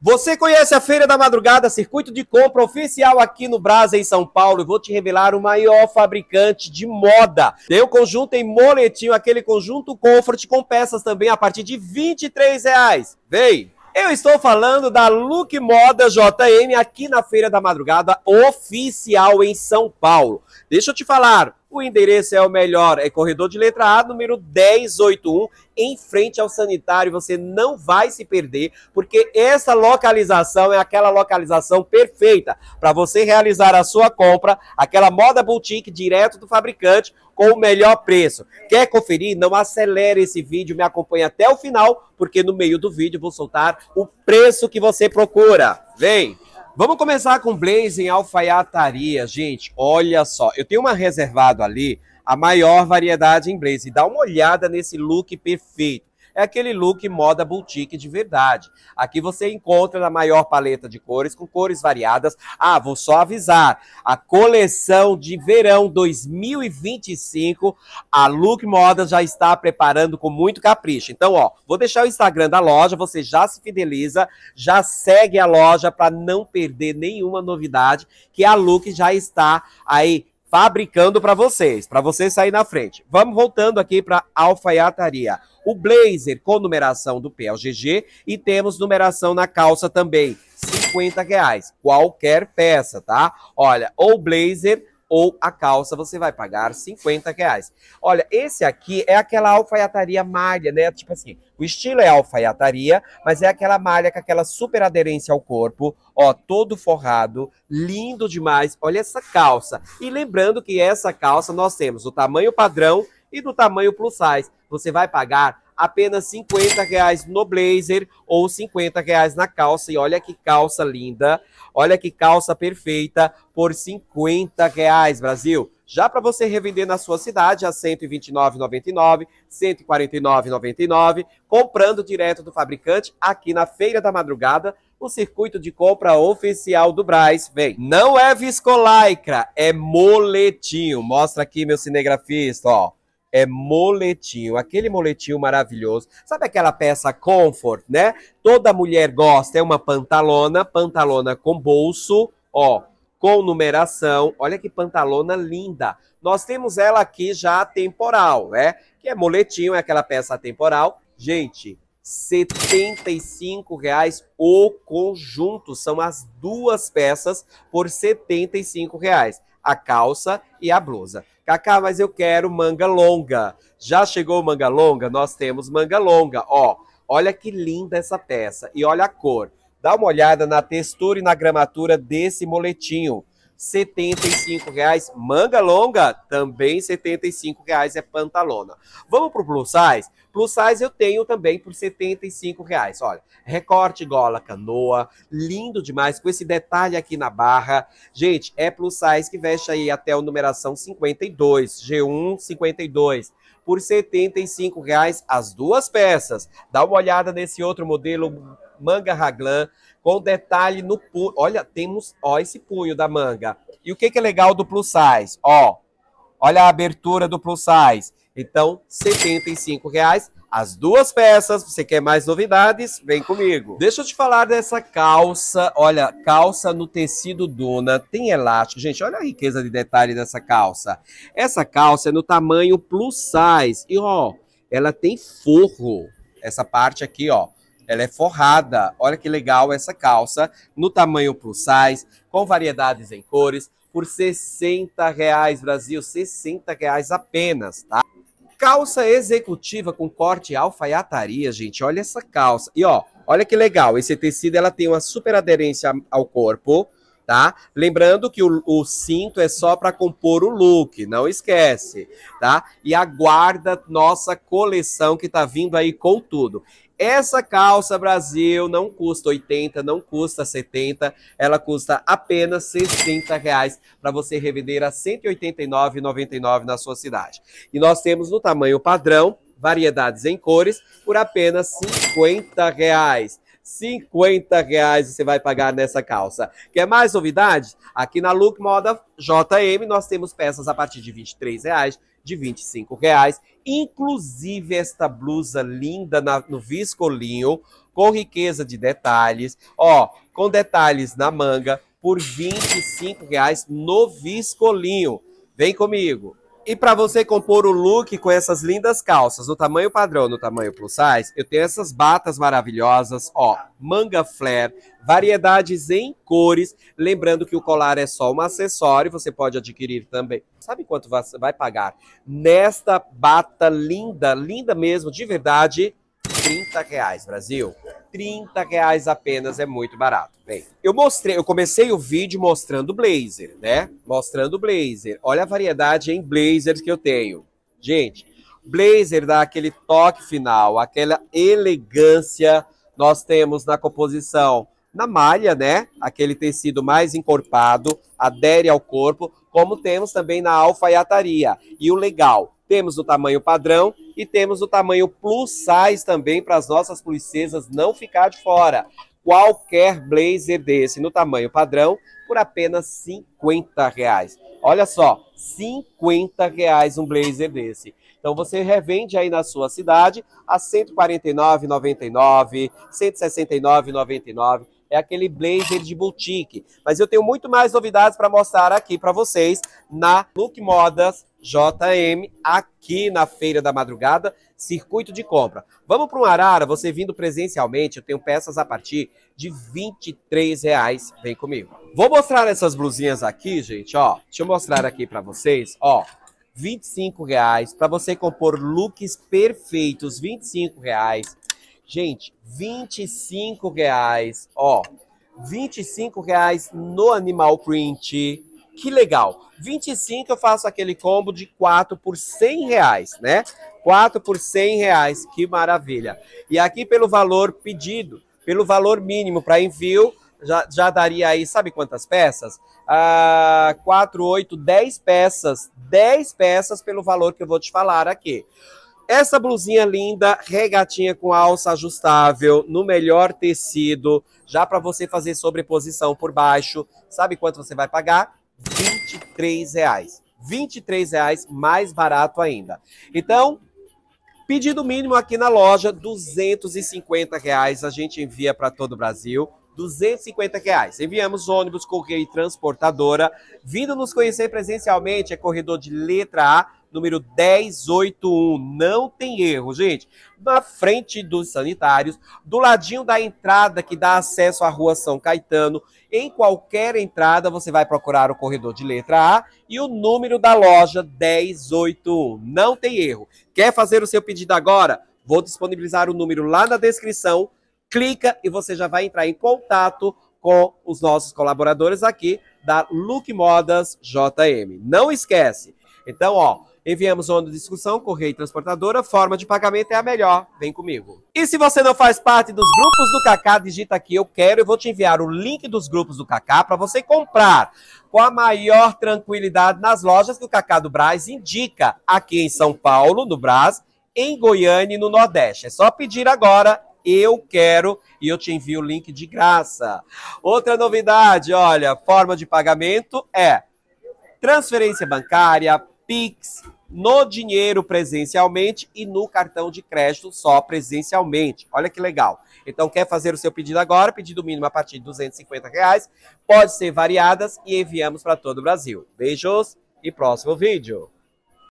Você conhece a Feira da Madrugada, circuito de compra oficial aqui no Brasa, em São Paulo? vou te revelar o maior fabricante de moda. Tem o conjunto em moletinho, aquele conjunto comfort com peças também a partir de R$ reais. Vem! Eu estou falando da Look Moda JM aqui na Feira da Madrugada oficial em São Paulo. Deixa eu te falar, o endereço é o melhor, é corredor de letra A, número 1081, em frente ao sanitário. Você não vai se perder, porque essa localização é aquela localização perfeita para você realizar a sua compra, aquela moda boutique direto do fabricante com o melhor preço. Quer conferir? Não acelere esse vídeo, me acompanhe até o final, porque no meio do vídeo vou soltar o preço que você procura. Vem! Vamos começar com Blaze em alfaiataria, gente. Olha só, eu tenho uma reservado ali, a maior variedade em Blaze. Dá uma olhada nesse look perfeito é aquele look moda boutique de verdade. Aqui você encontra na maior paleta de cores, com cores variadas. Ah, vou só avisar, a coleção de verão 2025, a Look Moda já está preparando com muito capricho. Então, ó, vou deixar o Instagram da loja, você já se fideliza, já segue a loja para não perder nenhuma novidade, que a Look já está aí fabricando para vocês, para vocês sair na frente. Vamos voltando aqui para alfaiataria. O blazer com numeração do PLGG e temos numeração na calça também, 50 reais, qualquer peça, tá? Olha, ou blazer ou a calça, você vai pagar 50 reais. Olha, esse aqui é aquela alfaiataria malha, né? Tipo assim, o estilo é alfaiataria, mas é aquela malha com aquela super aderência ao corpo, ó, todo forrado, lindo demais. Olha essa calça. E lembrando que essa calça nós temos o tamanho padrão e do tamanho plus size. Você vai pagar apenas 50 reais no blazer ou 50 reais na calça. E olha que calça linda, olha que calça perfeita por 50 reais, Brasil. Já para você revender na sua cidade a R$ 129,99, comprando direto do fabricante aqui na Feira da Madrugada, o circuito de compra oficial do Braz. Vem. Não é viscolaicra, é moletinho. Mostra aqui meu cinegrafista, ó é moletinho, aquele moletinho maravilhoso. Sabe aquela peça comfort, né? Toda mulher gosta, é uma pantalona, pantalona com bolso, ó, com numeração. Olha que pantalona linda. Nós temos ela aqui já temporal, né? Que é moletinho, é aquela peça temporal. Gente, R$ reais o conjunto. São as duas peças por R$ reais a calça e a blusa. Cacá, mas eu quero manga longa. Já chegou manga longa? Nós temos manga longa, ó. Olha que linda essa peça e olha a cor. Dá uma olhada na textura e na gramatura desse moletinho. 75 reais. Manga longa, também 75 reais é pantalona. Vamos pro plus size? Plus size eu tenho também por 75 reais. Olha, recorte gola canoa, lindo demais, com esse detalhe aqui na barra. Gente, é plus size que veste aí até o numeração 52, G1 52 por 75 reais as duas peças. Dá uma olhada nesse outro modelo manga raglan com detalhe no punho. Olha, temos ó, esse punho da manga. E o que, que é legal do plus size? Ó, olha a abertura do plus size. Então, R$ reais as duas peças. Você quer mais novidades? Vem comigo. Deixa eu te falar dessa calça. Olha, calça no tecido Duna. Tem elástico. Gente, olha a riqueza de detalhe dessa calça. Essa calça é no tamanho plus size. E, ó, ela tem forro. Essa parte aqui, ó. Ela é forrada. Olha que legal essa calça, no tamanho plus size, com variedades em cores, por R$ reais, Brasil, R$ reais apenas, tá? Calça executiva com corte alfaiataria, gente. Olha essa calça. E ó, olha que legal. Esse tecido ela tem uma super aderência ao corpo tá? Lembrando que o, o cinto é só para compor o look, não esquece, tá? E aguarda nossa coleção que tá vindo aí com tudo. Essa calça Brasil não custa 80, não custa 70, ela custa apenas 60 reais para você revender a 189,99 na sua cidade. E nós temos no tamanho padrão variedades em cores por apenas 50 reais. 50 reais você vai pagar nessa calça. Quer mais novidade? Aqui na Look Moda JM nós temos peças a partir de 23 reais, de 25 reais, inclusive esta blusa linda na, no viscolinho, com riqueza de detalhes, ó, com detalhes na manga, por 25 reais no viscolinho. Vem comigo! E para você compor o look com essas lindas calças, no tamanho padrão, no tamanho plus size, eu tenho essas batas maravilhosas, ó, manga flare, variedades em cores. Lembrando que o colar é só um acessório, você pode adquirir também. Sabe quanto você vai pagar nesta bata linda, linda mesmo, de verdade? 30 reais, Brasil. 30 reais apenas é muito barato. Bem, eu mostrei, eu comecei o vídeo mostrando blazer, né? Mostrando blazer. Olha a variedade em blazers que eu tenho. Gente, blazer dá aquele toque final, aquela elegância nós temos na composição. Na malha, né? Aquele tecido mais encorpado, adere ao corpo, como temos também na alfaiataria. E o legal, temos o tamanho padrão e temos o tamanho plus size também para as nossas princesas não ficar de fora. Qualquer blazer desse no tamanho padrão por apenas 50 reais. Olha só, 50 reais um blazer desse. Então você revende aí na sua cidade a R$ 149,99, R$ 169,99 é aquele blazer de boutique. Mas eu tenho muito mais novidades para mostrar aqui para vocês na Look Modas JM, aqui na Feira da Madrugada, circuito de compra. Vamos para um Arara, você vindo presencialmente, eu tenho peças a partir de R$ reais. Vem comigo. Vou mostrar essas blusinhas aqui, gente, ó. Deixa eu mostrar aqui para vocês, ó. 25 reais para você compor looks perfeitos, 25 reais. Gente, 25 reais, ó. 25 reais no Animal Print. Que legal. 25 eu faço aquele combo de 4 por 100 reais, né? 4 por 100 reais, que maravilha. E aqui pelo valor pedido, pelo valor mínimo para envio, já, já daria aí, sabe quantas peças? Ah, 4, 8, 10 peças. 10 peças pelo valor que eu vou te falar aqui. Essa blusinha linda, regatinha com alça ajustável, no melhor tecido, já para você fazer sobreposição por baixo. Sabe quanto você vai pagar? R$ 23,00. R$ 23,00 mais barato ainda. Então, pedido mínimo aqui na loja, R$ 250,00. A gente envia para todo o Brasil. 250 reais. Enviamos ônibus, correio e transportadora. Vindo nos conhecer presencialmente, é corredor de letra A, número 1081. Não tem erro, gente. Na frente dos sanitários, do ladinho da entrada que dá acesso à rua São Caetano, em qualquer entrada você vai procurar o corredor de letra A e o número da loja 1081. Não tem erro. Quer fazer o seu pedido agora? Vou disponibilizar o número lá na descrição. Clica e você já vai entrar em contato com os nossos colaboradores aqui da Look Modas JM. Não esquece. Então, ó, Enviamos onda de discussão, correio e transportadora. Forma de pagamento é a melhor. Vem comigo. E se você não faz parte dos grupos do Cacá, digita aqui eu quero. Eu vou te enviar o link dos grupos do Cacá para você comprar com a maior tranquilidade nas lojas que o Cacá do Brás indica aqui em São Paulo, no Brás, em Goiânia e no Nordeste. É só pedir agora eu quero e eu te envio o link de graça. Outra novidade, olha, forma de pagamento é transferência bancária, Pix, no dinheiro presencialmente e no cartão de crédito só presencialmente. Olha que legal. Então, quer fazer o seu pedido agora, pedido mínimo a partir de 250 reais, pode ser variadas e enviamos para todo o Brasil. Beijos e próximo vídeo.